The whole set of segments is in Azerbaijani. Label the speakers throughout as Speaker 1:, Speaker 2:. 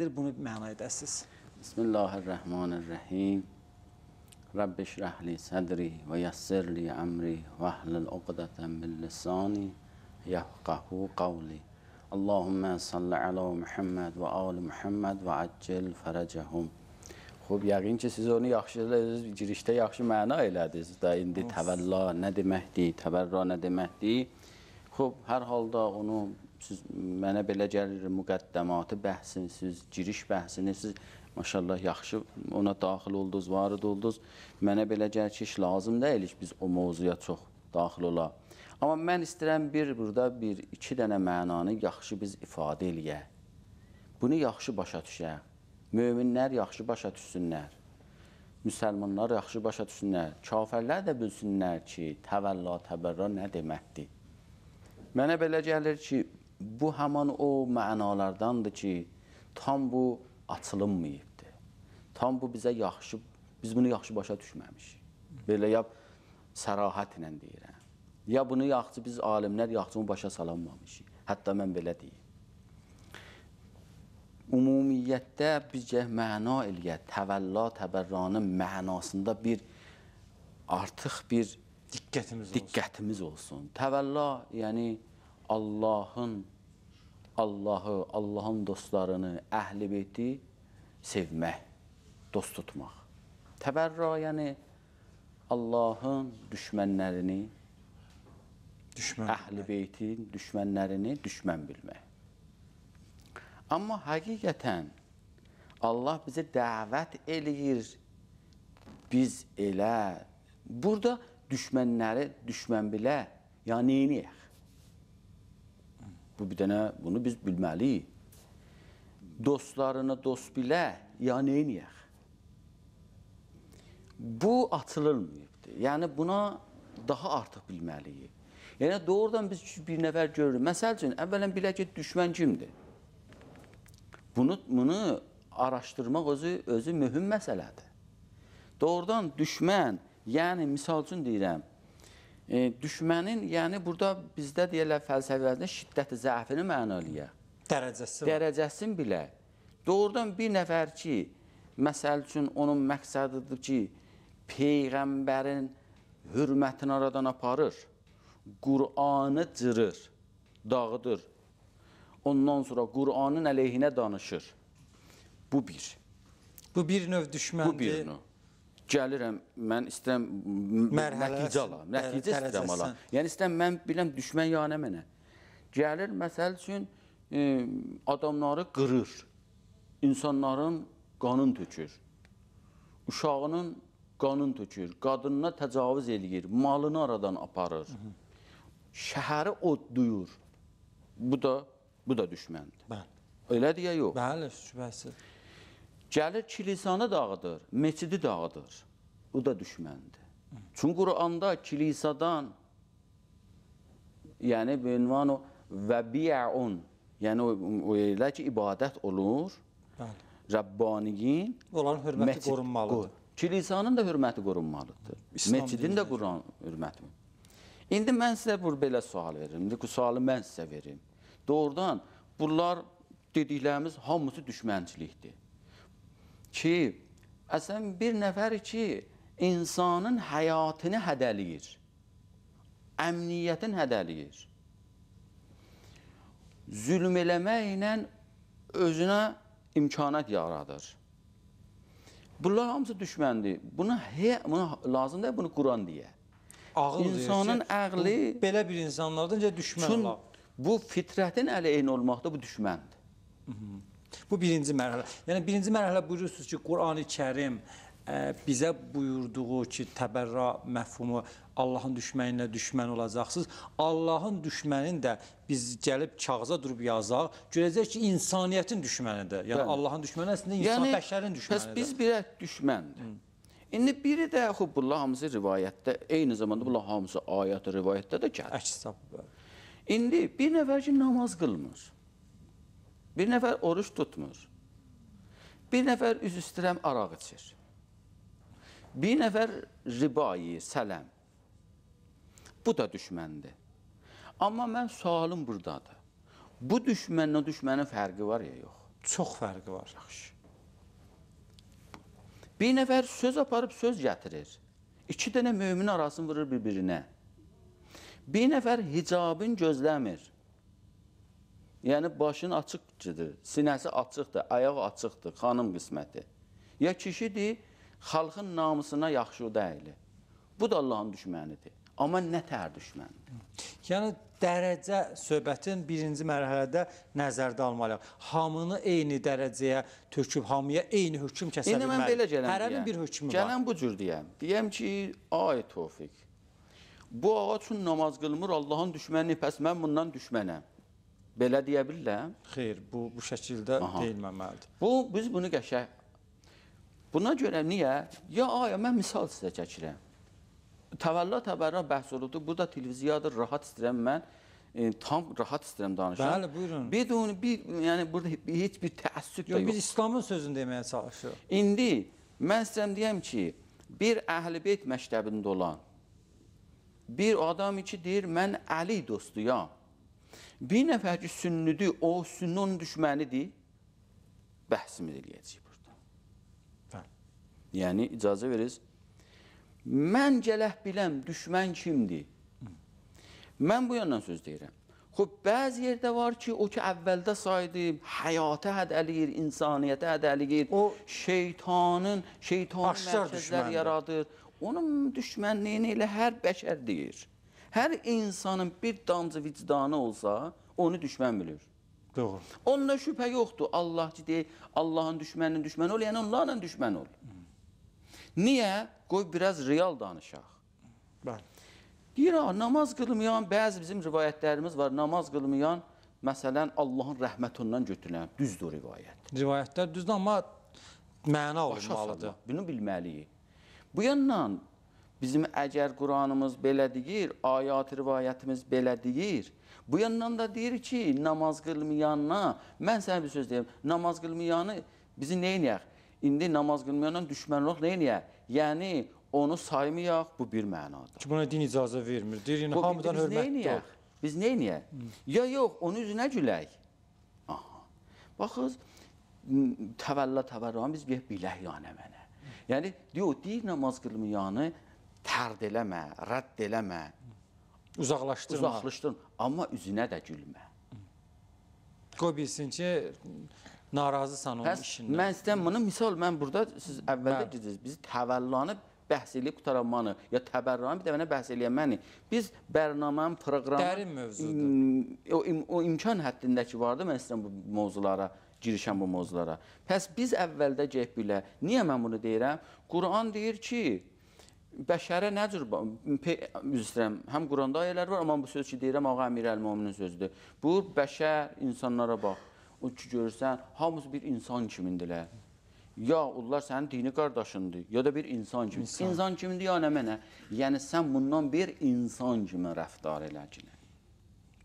Speaker 1: Bunu məna edəsiz. Bismillahirrahmanirrahim. Rabbi şrahli sədri və yəssirli əmri və əhlil uqdətən min lisani yəfqahu qavli. Allahümmə salli alə Muhammed və ali Muhammed və accil fərəcəhum. Xob, yəqin ki, siz onu yaxşı, girişdə yaxşı məna elədiniz də, indi təvəlla nə deməkdir, təvərra nə deməkdir. Xob, hər halda onu siz mənə belə gəlir müqəddəmatı bəhsini, siz giriş bəhsini, siz maşallah yaxşı ona daxil oldunuz, varid oldunuz. Mənə belə gəlir ki, iş lazım deyilik biz o mövzuya çox daxil ola. Amma mən istəyirəm bir burada bir iki dənə mənanı yaxşı biz ifadə eləyək. Bunu yaxşı başa düşək. Möminlər yaxşı başa düşsünlər müsəlmanlar yaxşı başa düşsünlər, kafirlər də bilsinlər ki, təvəlla, təbərra nə deməkdir. Mənə belə gəlir ki, bu həman o mənalardandır ki, tam bu açılınmayıbdır. Tam bu bizə yaxşı, biz bunu yaxşı başa düşməmişik. Belə ya sərahətlə deyirəm. Ya bunu yaxşı biz alimlər yaxşı bunu başa salanmamışıq. Hətta mən belə deyim. Ümumiyyətdə bizcə məna eləyə, təvəlla, təbərranın mənasında bir artıq bir diqqətimiz, diqqətimiz olsun. olsun. Təvəlla, yəni Allahın Allahı, Allahın dostlarını, əhl-i beyti sevmək, dost tutmaq. Təbərra, yəni Allahın düşmənlərini, düşmən əhl-i beytin düşmənlərini düşmən bilmək. Amma həqiqətən Allah bizə dəvət eləyir. Biz elə burada düşmənləri düşmən bilə, yəni neyiniyək? bu bir dənə bunu biz bilməliyik. Dostlarına dost bilə, ya neyniyək? Bu açılılmayıbdır. Yəni buna daha artıq bilməliyik. Yəni doğrudan biz bir nəfər görürük. Məsəl üçün əvvələn bilə ki, düşmən kimdir? Bunu bunu araşdırmaq özü özü mühüm məsələdir. Doğrudan düşmən, yəni misal üçün deyirəm, E, düşmənin, yəni burada bizdə deyirlər fəlsəfələrdə şiddəti zəfini mənalıya. Dərəcəsi. Dərəcəsin bilə. Doğrudan bir nəfər ki, məsəl üçün onun məqsədidir ki, Peyğəmbərin hürmətini aradan aparır, Qur'anı cırır, dağıdır. Ondan sonra Qur'anın əleyhinə danışır. Bu bir. Bu bir növ düşməndir. Bu bir növ gəlirəm, mən istəyirəm nəticə alam, nəticə istəyirəm alam. Yəni istəyirəm, mən biləm, düşmən yanə mənə. Gəlir, məsəl üçün, ə, e, adamları qırır, insanların qanın tökür, uşağının qanın tökür, qadınına təcavüz eləyir, malını aradan aparır, Hı -hı. şəhəri odluyur. Bu da, bu da düşməndir. Bəli. Elədir ya yox? Bəli, şübhəsiz. Gəlir kilisanı dağıdır, meçidi dağıdır. Bu da düşməndir. Çünki Quranda kilisadan yəni ünvan o vəbi'un yəni o elə ki ibadət olur. Bəli. Rəbbaniyin onların hörməti məcid, qorunmalıdır. Kilisanın da hörməti qorunmalıdır. Məscidin də Quran hörməti. İndi mən sizə bur belə sual verirəm. İndi bu sualı mən sizə verim. Doğrudan bunlar dediklərimiz hamısı düşmənçilikdir ki, əslən bir nəfər ki, insanın həyatını hədəliyir, əmniyyətin hədəliyir. Zülm eləməklə özünə imkanət yaradır. Bunlar hamısı düşməndir. Buna, he, buna lazım deyil, bunu Quran deyə. Ağıl İnsanın deyirsə, əqli... Belə bir insanlardan necə düşmən olar? Bu fitrətin əleyhin olmaqda bu düşməndir. Hı -hı. Bu birinci
Speaker 2: mərhələ. Yəni birinci mərhələ buyurursunuz ki, Qurani Kərim ə, e, bizə buyurduğu ki, təbərra məfhumu Allahın düşməninə düşmən olacaqsınız. Allahın düşmənin də biz gəlib kağıza durub yazaq, görəcək ki, insaniyyətin düşmənidir. Yəni Bəli. Allahın düşməni əslində insan yəni, bəşərin düşmənidir. Bəs biz birə
Speaker 1: düşməndir. Hı. İndi biri də xub bunlar hamısı rivayətdə, eyni zamanda bunlar hamısı ayət rivayətdə də gəlir. Əks tapıb. İndi bir nəfər ki namaz qılmır. Bir nəfər oruç tutmur. Bir nəfər üz istirəm araq içir. Bir nəfər riba yeyir, sələm. Bu da düşməndir. Amma mən sualım burdadır. Bu düşmənlə düşmənin fərqi var ya, yox? Çox fərqi var. Yaxşı. Bir nəfər söz aparıb söz gətirir. İki dənə mömin arasını vurur bir-birinə. Bir nəfər hicabın gözləmir. Yəni başın açıqdır, sinəsi açıqdır, ayağı açıqdır, xanım qisməti. Ya kişidir, xalqın namusuna yaxşı dəyili. Bu da Allahın düşmənidir. Amma nə tər düşmənidir? Yəni dərəcə
Speaker 2: söhbətin birinci mərhələdə nəzərdə almalıyıq. Hamını eyni dərəcəyə töküb, hamıya eyni hökm kəsə bilməliyik. İndi mən belə gələm. Hər bir hökmü gələn var. Gələn
Speaker 1: bu cür deyəm. Deyəm ki, ay Tofiq, bu ağac üçün namaz qılmır Allahın düşməni, pəs mən bundan düşmənəm. Belə deyə bilirəm? Xeyr, bu bu şəkildə Aha. deyilməməlidir. Bu biz bunu qəşəng. Buna görə niyə? Ya aya mən misal sizə çəkirəm. Təvəlla təbərra bəhs olubdu. Burada televiziyadır, rahat istəyirəm mən. E, tam rahat istəyirəm danışam. Bəli, buyurun. Bedun bir yəni burada heç bir təəssüb yox, də yox. Biz İslamın sözünü deməyə çalışırıq. İndi mən istəyirəm deyəm ki, bir Əhlibeyt məktəbində olan bir adam ki, deyir mən Əli dostuyam. Bir nəfər ki, sünnüdür, o sünni onun düşmənidir, bəhsimiz eləyəcəyik burada. Bəli. Yəni, icazə veririz. Mən gələh biləm, düşmən kimdir? Mən bu yandan söz deyirəm. Xoş, bəzi yerdə var ki, o ki, əvvəldə saydıb, həyata həd əliyir, insaniyyətə həd əliyir, o, şeytanın, şeytanın mərkəzlər düşməndir. yaradır. Onun düşmənliyini elə hər bəşər deyir. Hər insanın bir damcı vicdanı olsa, onu düşmən bilir. Doğru. Onunla şübhə yoxdur. Allah ki, deyək, Allahın düşməninin düşməni ol, yəni onlarla düşmən ol. Niyə? Qoy biraz real danışaq. Bəli. Deyir, namaz qılmayan, bəzi bizim rivayətlərimiz var, namaz qılmayan, məsələn, Allahın rəhmətindən götürülən, düzdür rivayət. Rivayətlər düzdür, amma məna olmalıdır. Bunu bilməliyik. Bu yandan Bizim əgər Quranımız belə deyir, ayat rivayətimiz belə deyir. Bu yandan da deyir ki, namaz qılmayanına, mən sənə bir söz deyim, namaz qılmayanı bizi neynəyək? İndi namaz qılmayandan düşmən olaq neynəyək? Yəni, onu saymayaq, bu bir mənada. Ki, buna din icazə vermir. Deyir, yəni, bu, hamıdan hörmətli ol. Biz neynəyək? Ya yox, onun üzünə gülək. Aha. Baxız, təvəllə təvərrən biz bilək yanə mənə. Yəni, deyir, deyir namaz qılmayanı, tərd eləmə, rədd eləmə. Uzaqlaşdırma. Uzaqlaşdırma, amma üzünə də gülmə. Qoy bilsin ki, narazısan onun Bəs, işindən. Mən istəyirəm, bunu misal, mən burada, siz əvvəldə gediriz, hə. biz təvəllanı bəhs eləyib qutaramanı, ya təbərranı bir dəvənə bəhs eləyəməni. Biz bərnamənin, proqramın... Dərin mövzudur. O, im o imkan həddindəki vardı, mən istəyirəm bu mövzulara, girişəm bu mövzulara. Pəs biz əvvəldə gək bilə, niyə mən bunu deyirəm? Quran deyir ki, bəşərə nə cür üzrəm, həm Quranda ayələr var, amma bu söz ki deyirəm ağa Əmirəlmaminin sözüdür. Bu bəşər insanlara bax. O ki görürsən, hamısı bir insan kimindirlər. Ya onlar sənin dini qardaşındır, ya da bir insan kimi. İnsan, insan kimidir ya nə mənə? Yəni sən bundan bir insan kimi rəftar eləcəksən.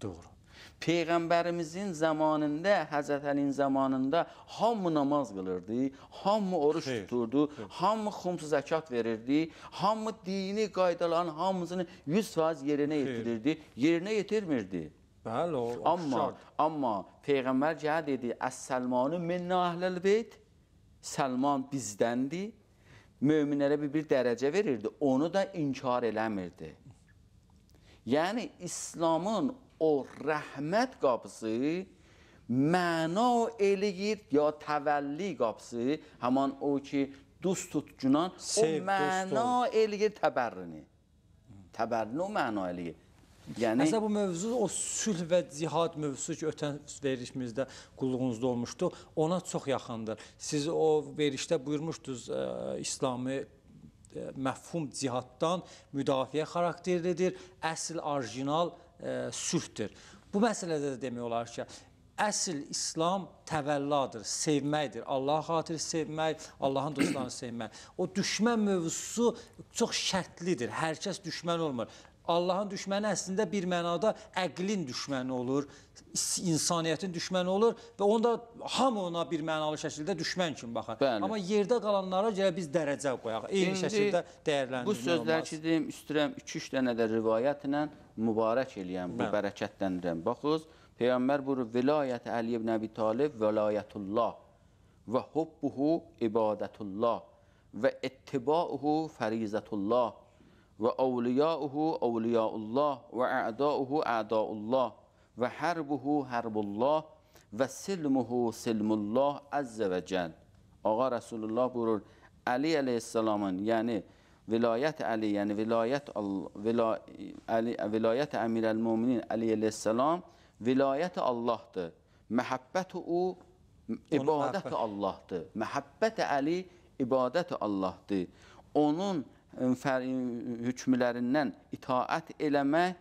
Speaker 1: Doğru. Peyğəmbərimizin zamanında, Həzrət Əlinin zamanında hamı namaz qılırdı, hamı oruç xeyr, tuturdu, xeyr. hamı xumsu zəkat verirdi, hamı dini qaydaların hamısını 100% yerinə yetirirdi, yerinə yetirmirdi. Bəli, o amma şart. amma peyğəmbər gəl dedi: "Əs-Səlmanu minna əhləl beyt." Səlman bizdəndir. Möminlərə bir, bir dərəcə verirdi. Onu da inkar eləmirdi. Yəni İslamın o rəhmət qapısı məna eləyir ya təvəlli qapısı, həman o ki, dust tutcunan, o məna eləyir təbərrini. Təbərrini o məna eləyir. Yəni Əslində
Speaker 2: bu mövzu o sülh və cihad mövzusu ki, ötən verilişimizdə qulluğunuzda olmuşdu, ona çox yaxındır. Siz o verilişdə buyurmuşdunuz, ə, e, İslami ə, e, məfhum cihaddan müdafiə xarakterlidir. Əsl orijinal cihad E, sülhdür. Bu məsələdə də demək olar ki, Əsl İslam təvəlladır, sevməkdir. Allah xatiri sevmək, Allahın dostlarını sevmək. O düşmən mövzusu çox şərtlidir. Hər kəs düşmən olmur. Allahın düşməni əslində bir mənada əqlin düşməni olur, insaniyyətin düşməni olur və onda hamı ona bir mənalı şəkildə
Speaker 1: düşmən kimi baxar. Bəli. Amma
Speaker 2: yerdə qalanlara görə biz dərəcə qoyaq, eyni İndi şəkildə
Speaker 1: dəyərləndirmək olmaz. Bu sözlər ki, deyim, üstürəm 2-3 dənə də rivayətlə mübarək eləyən, bu bərəkətləndirən. Baxız, Peyğəmbər buyurur, vilayət Əli ibn Əbi Talib vəlayətullah və hubbuhu ibadətullah və ittibauhu fərizətullah. وأولياؤه أولياء الله وأعداؤه أعداء الله وحربه حرب الله وسلمه سلم الله عز وجل آقا رسول الله برور علی علیه السلام یعنی ولایت علی یعنی ولایت الله ولا... علی... ولایت امیر المومنین علی علیه السلام ولایت الله ده محبت او عبادت الله ده محبت علی عبادت الله ده اونون hökmlərindən itaət eləmək,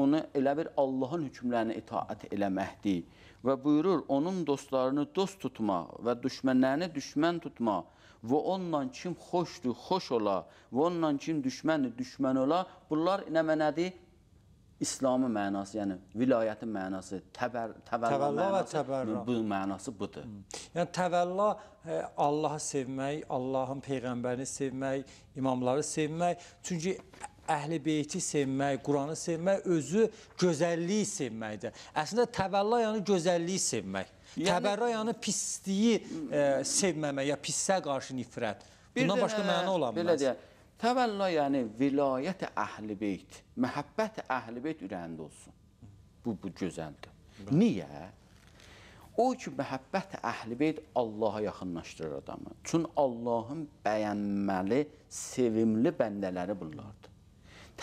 Speaker 1: onu elə bir Allahın hökmlərinə itaət eləməkdir. Və buyurur, onun dostlarını dost tutma və düşmənlərini düşmən tutma və onunla kim xoşdur, xoş ola və onunla kim düşməndir, düşmən ola, bunlar nə mənədir? İslamı mənası, yəni vilayətin mənası, təbər, təvəlla, təvəlla mənası, və təbərra. bu mənası budur. Hı. Yəni təvəlla
Speaker 2: e, Allahı sevmək, Allahın peyğəmbərini sevmək, imamları sevmək. Çünki əhli beyti sevmək, Quranı sevmək özü gözəlliyi sevməkdir. Əslində təvəlla yəni gözəlliyi sevmək. Yəni, təbərra yəni pisliyi e,
Speaker 1: sevməmək ya pisə qarşı nifrət. Bundan başqa məna ola bilməz. Belə deyək, Təvəlla yəni vilayət əhl-i beyt, məhəbbət əhl-i beyt ürəyində olsun. Bu, bu gözəldir. Niyə? O ki, məhəbbət əhl-i beyt Allaha yaxınlaşdırır adamı. Çün Allahın bəyənməli, sevimli bəndələri bunlardır.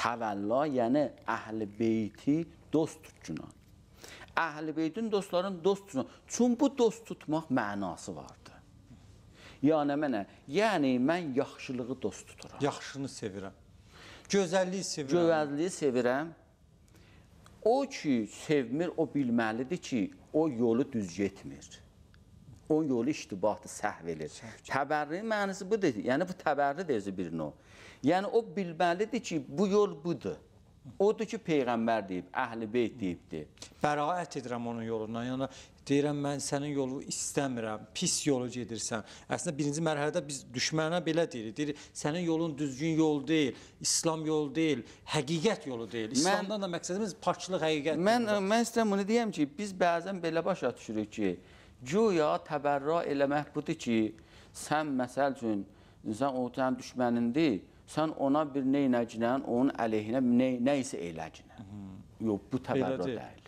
Speaker 1: Təvəlla yəni əhl-i beyti dost tutcunan. Əhl-i beytin dostların dost tutcunan. Çün bu dost tutmaq mənası vardır yəni mənə, yəni mən yaxşılığı dost tuturam. Yaxşını sevirəm. Gözəlliyi sevirəm. Gözəlliyi sevirəm. O ki, sevmir, o bilməlidir ki, o yolu düz getmir. O yolu iştibatı səhv elir. Təbərrinin mənisi budur. Yəni, bu təbərri deyir birini o. Yəni, o bilməlidir ki, bu yol budur. Odur ki, Peyğəmbər deyib, əhl-i beyt deyibdir.
Speaker 2: Bəraət edirəm onun yolundan. Yəni, deyirəm mən sənin yolu istəmirəm, pis yolu gedirsən. Əslində birinci mərhələdə biz düşmənə belə deyirik. Deyir, sənin yolun düzgün yol deyil,
Speaker 1: İslam yolu deyil, həqiqət yolu deyil. İslamdan mən, da məqsədimiz paçlıq həqiqətdir. Mən deyil. mən istəyirəm bunu deyəm ki, biz bəzən belə başa düşürük ki, güya təbərra eləmək budur ki, sən məsəl üçün sən o sənin düşmənindir, sən ona bir neynəcinən, onun əleyhinə nə, nə isə eləcin. Yox, bu təbərra deyil. deyil.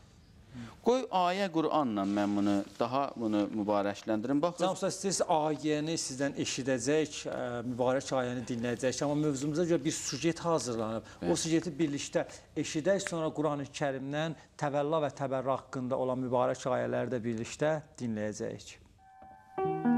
Speaker 1: Qoy ayə Qur'anla mən bunu daha bunu mübarəkləndirim. Baxın. Cənab usta,
Speaker 2: siz ayəni sizdən eşidəcək, ə, mübarək ayəni dinləyəcək, amma mövzumuza görə bir sujet hazırlanıb. Bəli. O sujeti birlikdə eşidək, sonra Qurani-Kərimdən təvəlla və təbərrə haqqında olan mübarək ayələri də birlikdə dinləyəcəyik. Müzik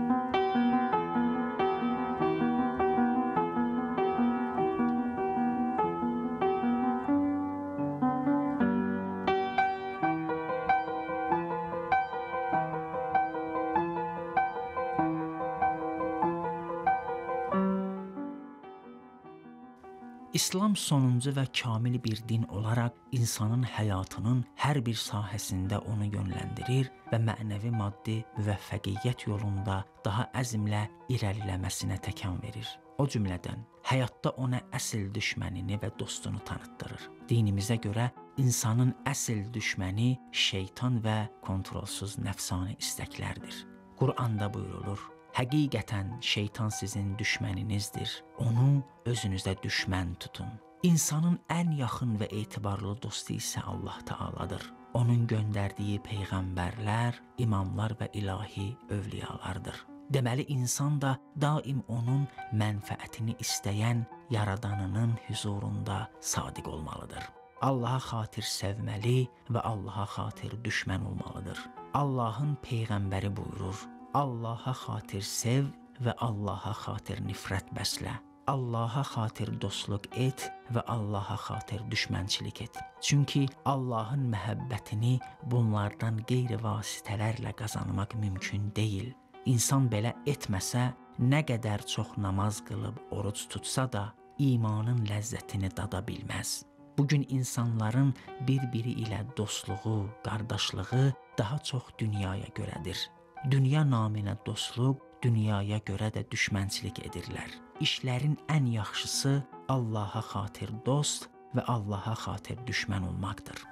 Speaker 3: İslam sonuncu və kamil bir din olaraq insanın həyatının hər bir sahəsində onu yönləndirir və mənəvi maddi müvəffəqiyyət yolunda daha əzmlə irəliləməsinə təkan verir. O cümlədən həyatda ona əsl düşmənini və dostunu tanıtdırır. Dinimizə görə insanın əsl düşməni şeytan və kontrolsuz nəfsani istəklərdir. Quranda buyurulur: Həqiqətən şeytan sizin düşməninizdir. Onu özünüzdə düşmən tutun. İnsanın ən yaxın və etibarlı dostu isə Allah Taala'dır. Onun göndərdiyi peyğəmbərlər, imamlar və ilahi övliyalardır. Deməli insan da daim onun mənfəətini istəyən yaradanının huzurunda sadiq olmalıdır. Allaha xatir sevməli və Allaha xatir düşmən olmalıdır. Allahın peyğəmbəri buyurur: Allaha xatir sev və Allaha xatir nifrət bəslə. Allaha xatir dostluq et və Allaha xatir düşmənçilik et. Çünki Allahın məhəbbətini bunlardan qeyri vasitələrlə qazanmaq mümkün deyil. İnsan belə etməsə, nə qədər çox namaz qılıb oruc tutsa da, imanın ləzzətini dada bilməz. Bu gün insanların bir-biri ilə dostluğu, qardaşlığı daha çox dünyaya görədir dünya naminə dostluq, dünyaya görə də düşmənçilik edirlər. İşlərin ən yaxşısı Allaha xatir dost və Allaha xatir düşmən olmaqdır.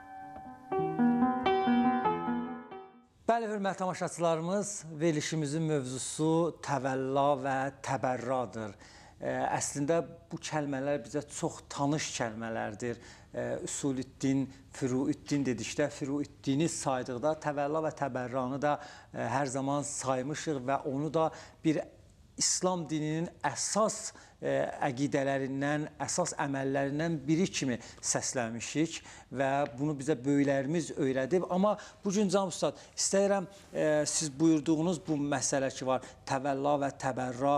Speaker 2: Bəli, hörmətli tamaşaçılarımız, verilişimizin mövzusu təvəlla və təbərradır. Əslində bu kəlmələr bizə çox tanış kəlmələrdir. Üsuluddin, Füruuddin dedikdə, Füruuddini saydıqda Təvəlla və Təbərranı da hər zaman saymışıq və onu da bir İslam dininin əsas əqidələrindən, əsas əməllərindən biri kimi səsləmişik və bunu bizə böyüklərimiz öyrədib. Amma bu gün Can Ustad, istəyirəm siz buyurduğunuz bu məsələ ki var, təvəlla və təbərra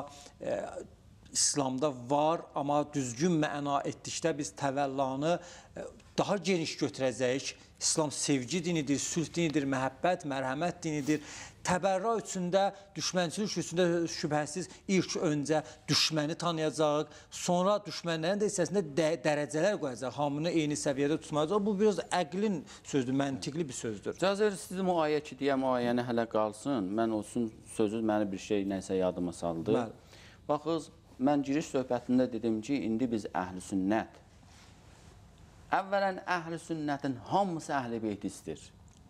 Speaker 2: İslamda var, amma düzgün məna etdikdə biz təvəllanı e, daha geniş götürəcəyik. İslam sevgi dinidir, sülh dinidir, məhəbbət, mərhəmət dinidir. Təbərra üçündə, düşmənçilik üçündə şübhəsiz ilk öncə düşməni tanıyacaq, sonra düşmənlərin də hissəsində də, dərəcələr qoyacaq, hamını eyni səviyyədə tutmayacaq. Bu, biraz əqlin sözdür, məntiqli
Speaker 1: bir sözdür. Cəzər, siz müayə ki, deyəm, müayəni hələ qalsın, mən olsun sözü məni bir şey nəsə yadıma saldı. Bəli. Baxız, mən giriş söhbətində dedim ki, indi biz əhl-i sünnət. Əvvələn əhl-i sünnətin hamısı əhl-i beyti istir.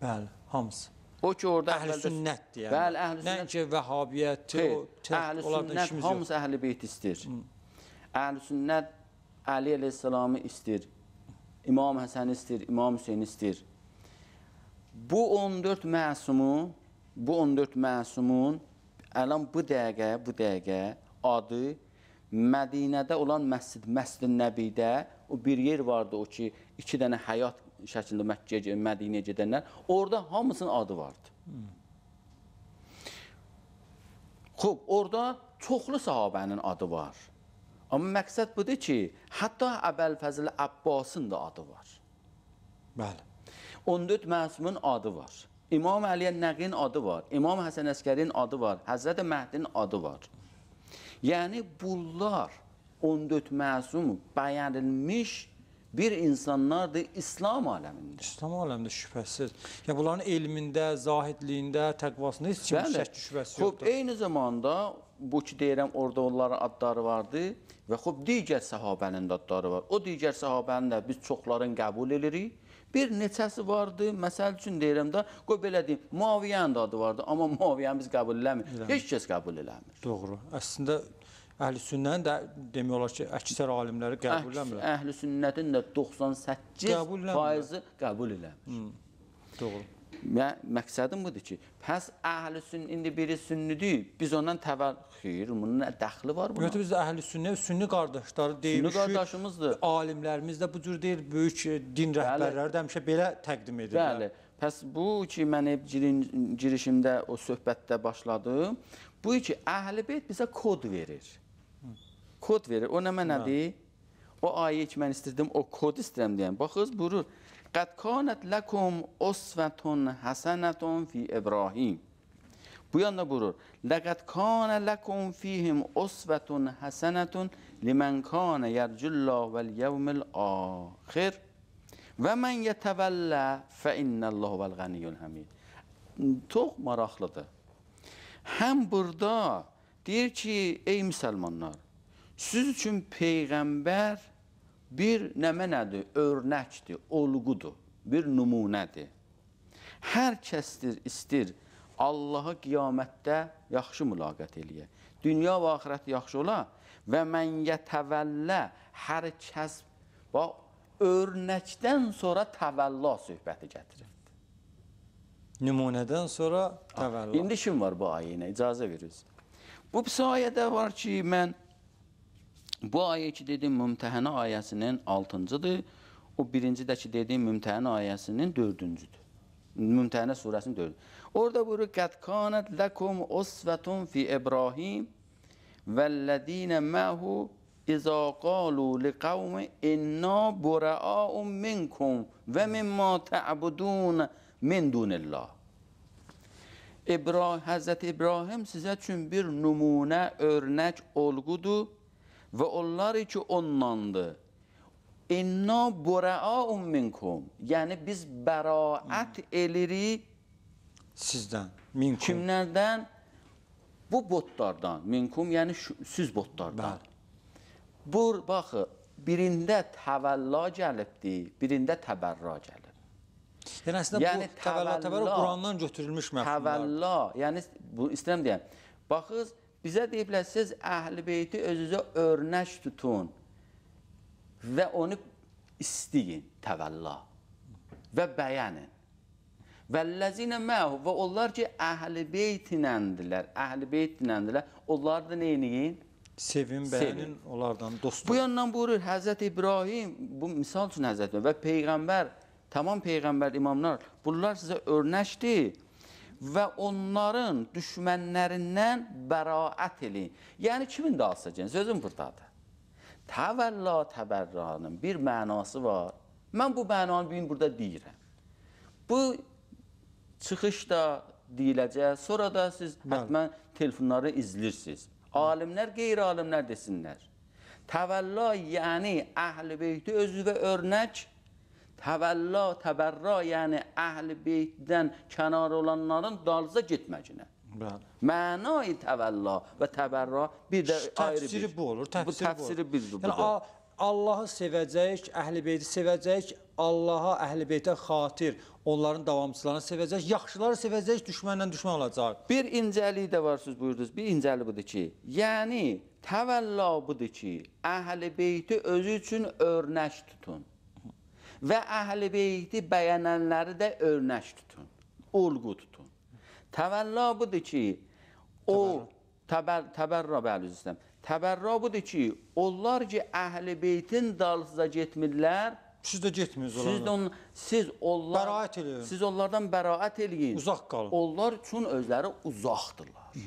Speaker 1: Bəli, hamısı. O ki, orada əhl-i sünnətdir. Yəni. Bəli, əhl-i sünnət. Nəinki vəhabiyyət, əhl-i sünnət hamısı əhl-i beyti istir. Əhl-i sünnət Əli əleyhissalamı istir, İmam Həsəni istir, İmam Hüseyni istir. Bu 14 məsumu, bu 14 məsumun ələn bu dəqiqə, bu dəqiqə adı Mədinədə olan məscid, Məscid-i Nəbidə o bir yer vardı o ki, iki dənə həyat şəklində Məkkəyə, Mədinəyə gedənlər, orada hamısının adı vardı. Xob, orada çoxlu sahabənin adı var. Amma məqsəd budur ki, hətta Əbəl Fəzil Abbasın da adı var. Bəli. 14 məsumun adı var. İmam Əliyə Nəqin adı var. İmam Həsən Əskərin adı var. Həzrət Məhdinin adı var. Yəni bunlar 14 məsum bəyənilmiş bir insanlardır İslam aləmində.
Speaker 2: İslam aləmində şübhəsiz. Yəni bunların elmində, zahidliyində, təqvasında heç kim şək şübhəsi xob, yoxdur. Xoş,
Speaker 1: eyni zamanda bu ki deyirəm orada onların adları vardı və xoş digər səhabənin də adları var. O digər səhabənin də biz çoxların qəbul edirik. Bir neçəsi vardı, məsəl üçün deyirəm də, qoy belə deyim, Muaviyyənin də adı vardı, amma Muaviyyəni biz qəbul eləmir. Heç kəs qəbul eləmir.
Speaker 2: Doğru. Əslində Əhlüsünnənin də demək olar ki, əksər alimləri qəbul eləmir.
Speaker 1: Əhlüsünnətin də 98 qəbul faizi qəbul eləmir. Doğru. Mə məqsədim budur ki, pəs əhlüsün indi biri sünnidir, biz ondan təvəl xeyr, bunun nə dəxli var buna? Yox,
Speaker 2: biz əhli sünnə, sünni qardaşları deyirik. Sünni qardaşımızdır. Alimlərimiz də bu cür deyir, böyük din rəhbərləri də həmişə belə təqdim
Speaker 1: edirlər. Bəli. Pəs bu ki, mən girişimdə o söhbətdə başladım. Bu ki, əhl-i beyt bizə kod verir. kod verir. O nə mənədir? O ayı ki, mən istirdim, o kod istirəm deyəm. Baxız, buyurur. Qəd kanət ləkum usvətun həsənətun fi İbrahim. Bu yanda buyurur. Ləqəd kanə ləkum fihim usvətun həsənətun limən kanə yərcüllah vəl yevmil axir. Və mən yətəvəllə fə innəlləhu vəl qəniyyül həmin. Çox maraqlıdır. Həm burada deyir ki, ey müsəlmanlar, Siz üçün Peyğəmbər bir nə mənədir? Örnəkdir, olqudur, bir nümunədir. Hər kəsdir, istir Allaha qiyamətdə yaxşı mülaqət eləyə. Dünya və axirət yaxşı ola və mən yətəvəllə hər kəs bax, örnəkdən sonra təvəlla söhbəti gətirir. Nümunədən sonra təvəlla. İndi kim var bu ayinə? İcazə veririz. Bu sayədə var ki, mən Bu ayə ki, dedim, mümtəhənə ayəsinin 6 O birinci də ki, dediyim mümtəhənə ayəsinin 4-cüdür. Mümtəhənə surəsinin 4 Orada buyurur, Qəd kanət ləkum usvətun fi İbrahim vəllədinə məhu izə qalu li liqavmi inna burəaun minkum və mimma tə'budun min dunillah. İbrahim, Həzrət İbrahim sizə üçün bir nümunə, örnək, olqudur və onları ki, onlandı. İnna buraun minkum. Yəni biz bəraət eləyirik sizdən. Minkum. Kimlərdən? Bu botlardan. Minkum yəni siz botlardan. Bəli. Bu baxı birində təvəlla gəlibdi, birində təbərra gəlib. Yəni əslində yəni, bu təvəlla təbərra Qurandan götürülmüş məfhumlar. Təvəlla, yəni bu istəyirəm deyəm. Baxız Bizə deyiblər, siz əhl-i beyti özünüzə örnək tutun və onu istiyin, təvəlla və bəyənin. Vəlləzinə məhu və onlar ki, əhl-i beytinəndilər, əhl-i beytinəndilər, onları da neyiniyin? Sevin, bəyənin, onlardan dostluq. Bu yandan buyurur, Həzrət İbrahim, bu misal üçün Həzrət və Peyğəmbər, tamam Peyğəmbər, imamlar, bunlar sizə örnəkdir və onların düşmənlərindən bəraət eləyin. Yəni, kimin də asacaqsınız? Özüm buradadır. Təvəlla təbərranın bir mənası var. Mən bu mənanı bugün burada deyirəm. Bu çıxışda deyiləcək, sonra da siz hətmən telefonları izləyirsiniz. Alimlər, qeyri-alimlər desinlər. Təvəlla yəni əhl-i beyti özü və örnək Təvəlla, təbərra, yəni əhl-i beytdən kənar olanların dalza getməcinə. Bəli. Mənayı təvəlla və təbərra bir də Ş ayrı bir. Təfsiri bu olur, təfsiri bu. Bu təfsiri biz budur. Yəni, Allahı
Speaker 2: sevəcək, əhl-i beyti sevəcək, Allaha, əhl-i beytə xatir, onların davamçılarını
Speaker 1: sevəcək, yaxşıları sevəcək, düşmənlə düşmən olacaq. Bir incəlik də var, siz buyurdunuz, bir incəlik budur ki, yəni təvəlla budur ki, əhl-i beyti özü üçün örnək tutun və əhl-i beyti bəyənənləri də örnək tutun, olqu tutun. Təvəlla budur ki, o, təbər, təbərra bəlüzdəm, təbərra budur ki, onlar ki, əhl-i beytin dalsıza getmirlər, Siz də getməyiniz onlardan. Siz, on, siz, onlar, bəraət eləyin. siz onlardan bəraət eləyin. Uzaq qalın. Onlar üçün özləri uzaqdırlar.
Speaker 3: Hı.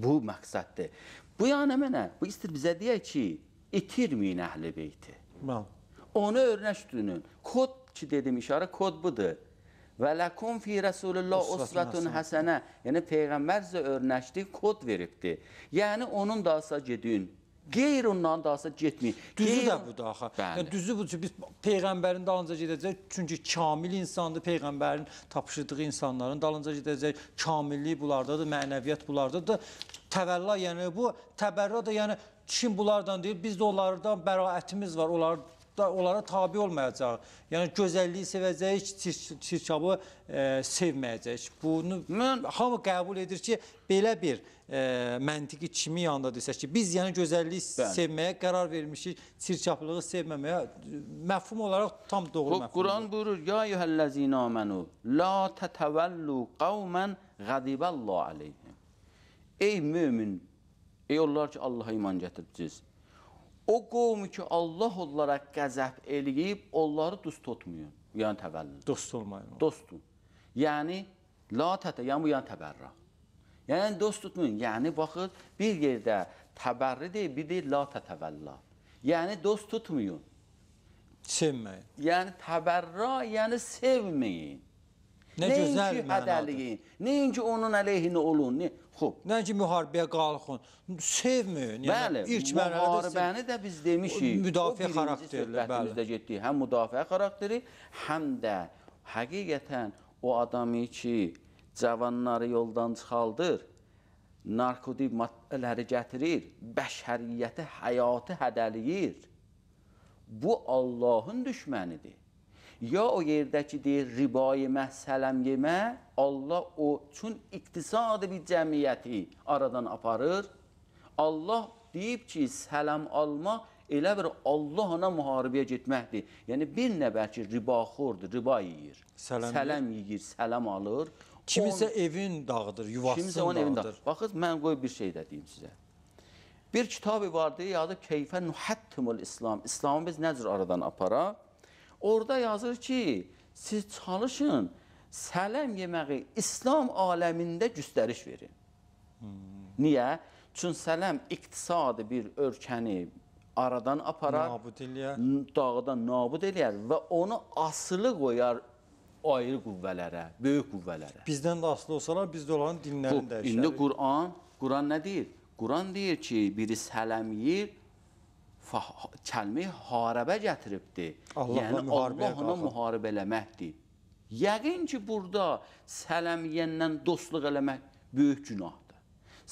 Speaker 3: Bu
Speaker 1: məqsəddir. Bu yana yəni mənə, bu istir bizə deyək ki, itirməyin əhl-i beyti. Bəli. Onu öyrənəş dünün. Kod ki dedim işarə kod budur. Və ləkum fi Rəsulullah usratun həsənə, yəni Peyğəmbər sizə örnəşdi, kod veribdi. Yəni onun da asa gedin. Qeyr ondan da asa getməyin. Düzü Qeyr... də budur
Speaker 2: axı. Yəni, düzü budur ki, biz Peyğəmbərin dalınca gedəcək. Çünki kamil insandır, Peyğəmbərin tapışırdığı insanların dalınca gedəcək. Kamillik bunlardadır, mənəviyyət bunlardadır. Təvəlla, yəni bu, təbərra da, yəni kim bunlardan deyil, biz də onlardan bəraətimiz var, onlar da onlara tabi olmayacaq. Yəni gözəlliyi sevəcəyik, çirkabı e, sevməyəcək. Bunu Mən... hamı qəbul edir ki, belə bir e, məntiqi kimi yanda desək ki, biz yəni gözəlliyi Bən. sevməyə qərar vermişik, çirkablığı sevməməyə məfhum olaraq tam doğru məfhum. Quran
Speaker 1: buyurur: "Ya yuhallazina amanu la tatawallu qauman ghadiballahu alayhim." Ey mömin, ey onlar ki, Allaha iman gətiribsiz o qovmu ki, Allah onlara qəzəb eləyib, onları dost tutmayın. Yəni təvəllül. Dost olmayın. Dostun. Yəni, la tətə, yəni bu yəni təbərra. Yəni, dost tutmayın. Yəni, baxın, bir yerdə təbərri deyil, bir deyil, la tətəvəlla. Yəni, dost tutmayın. Sevməyin. Yəni, təbərra, yəni sevməyin.
Speaker 2: Nə, nə gözəl mənadır.
Speaker 1: Nəinki onun əleyhinə olun, nə, Xub. Nəinki müharibəyə
Speaker 2: qalxın. Sevməyin. Yəni, bəli, ilk müharibəni də biz demişik. Müdafiə xarakterli. Bəli.
Speaker 1: Getdik. Həm müdafiə xarakteri, həm də həqiqətən o adamı ki, cavanları yoldan çıxaldır, narkotik maddələri gətirir, bəşəriyyəti, həyatı hədəliyir. Bu Allahın düşmənidir ya o yerdəki deyir ribayı məhsələm yemə, Allah o üçün iqtisadi bir cəmiyyəti aradan aparır. Allah deyib ki, sələm alma elə bir Allahla müharibəyə getməkdir. Yəni bir nə bəlkə ribaxordur, riba yeyir. Sələm, sələm yeyir, sələm alır. Kimisə on, evin dağıdır, yuvasının kimisə onun evin dağıdır. Baxın, mən qoy bir şey də deyim sizə. Bir kitabı vardı, yadı Keyfə Nuhattimul İslam. İslamı biz nə cür aradan aparaq? Orada yazır ki, siz çalışın, sələm yeməyi İslam aləmində göstəriş verin. Hmm. Niyə? Çünki sələm iqtisadi bir ölkəni aradan aparar, nabud eləyər. dağdan nabud eləyər və onu asılı qoyar ayrı qüvvələrə, böyük qüvvələrə.
Speaker 2: Bizdən də asılı olsalar, biz də onların dinlərini dəyişərik. İndi
Speaker 1: Quran, Quran nə deyir? Quran deyir ki, biri sələm yeyir, kəlmi harəbə gətiribdir. Allah yəni, müharibə Allah onu müharibə eləməkdir. Yəqin ki, burada sələmiyyəndən dostluq eləmək böyük günahdır.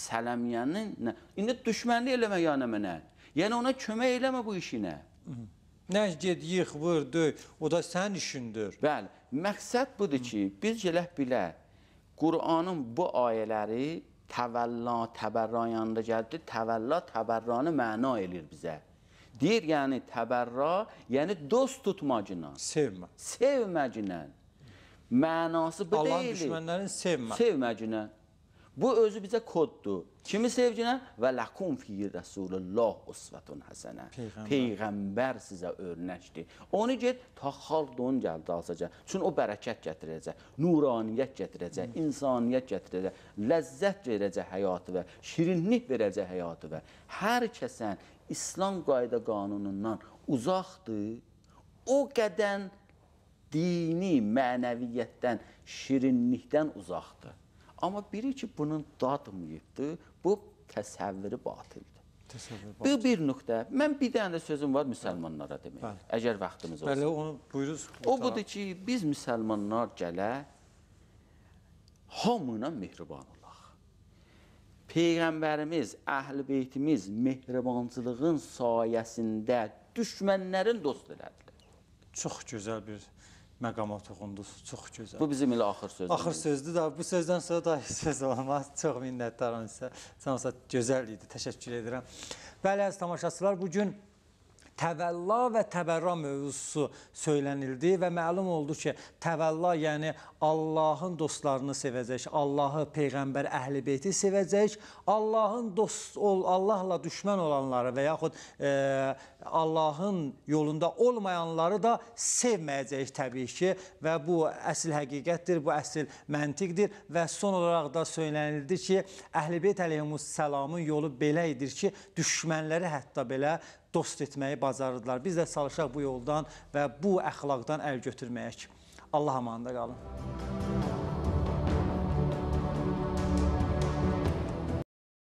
Speaker 1: Sələmiyyənin, indi düşmənlik eləmək yana mənə. Yəni, ona kömək eləmə bu işinə. Nə ged, yıx, vır, döy, o da sən işindir. Bəli, məqsəd budur ki, biz gələk bilə, Qur'anın bu ayələri təvəlla, təbərra yanında gəldi, təvəlla, təbərranı məna eləyir bizə. Deyir, yəni təbərra, yəni dost tutmacına. Sevmə. Sevməcinə. Mənası bu deyil. Allahın düşmənlərini sevmə. Sevməcinə. Bu özü bizə koddur. Kimi sevginə? Və ləkum fi Rasulullah usvətun həsənə. Peyğəmbər. Peyğəmbər sizə örnəkdir. Onu get, ta xalqdan gəldi azacaq. Çünki o bərəkət gətirəcək, nuraniyyət gətirəcək, Hı. Hmm. insaniyyət gətirəcək, ləzzət verəcək həyatı və şirinlik verəcək həyatı və hər kəsən İslam qayda qanunundan uzaqdır, o qədən dini, mənəviyyətdən, şirinlikdən uzaqdır. Amma biri ki, bunun dadmayıbdır, bu təsəvvürü batildir. Bu bir nöqtə. Mən bir dənə də sözüm var müsəlmanlara demək. Bəli. Əgər vaxtımız olsa. Bəli, onu buyuruz. O budur ki, biz müsəlmanlar gələ hamına mehriban olaq. Peyğəmbərimiz, əhl-i beytimiz mehribancılığın sayəsində düşmənlərin dost elədilər.
Speaker 2: Çox gözəl bir məqama toxundunuz. Çox gözəl. Bu bizim ilə axır sözdür. Axır sözdür da bu sözdən sonra da söz olmaz. Çox minnətdaram sizə. Sağ olun, gözəl idi. Təşəkkür edirəm. Bəli, əziz tamaşaçılar, bu gün təvəlla və təbərra mövzusu söylənildi və məlum oldu ki, təvəlla yəni Allahın dostlarını sevəcək, Allahı, peyğəmbər, əhlibeyti sevəcək, Allahın dost ol, Allahla düşmən olanları və yaxud e, Allahın yolunda olmayanları da sevməyəcək təbii ki və bu əsl həqiqətdir, bu əsl məntiqdir və son olaraq da söylənildi ki, Əhlibeyt əleyhissalamın yolu belə idir ki, düşmənləri hətta belə dost etməyi bacarırdılar. Biz də çalışaq bu yoldan və bu əxlaqdan əl götürməyək. Allah amanında qalın.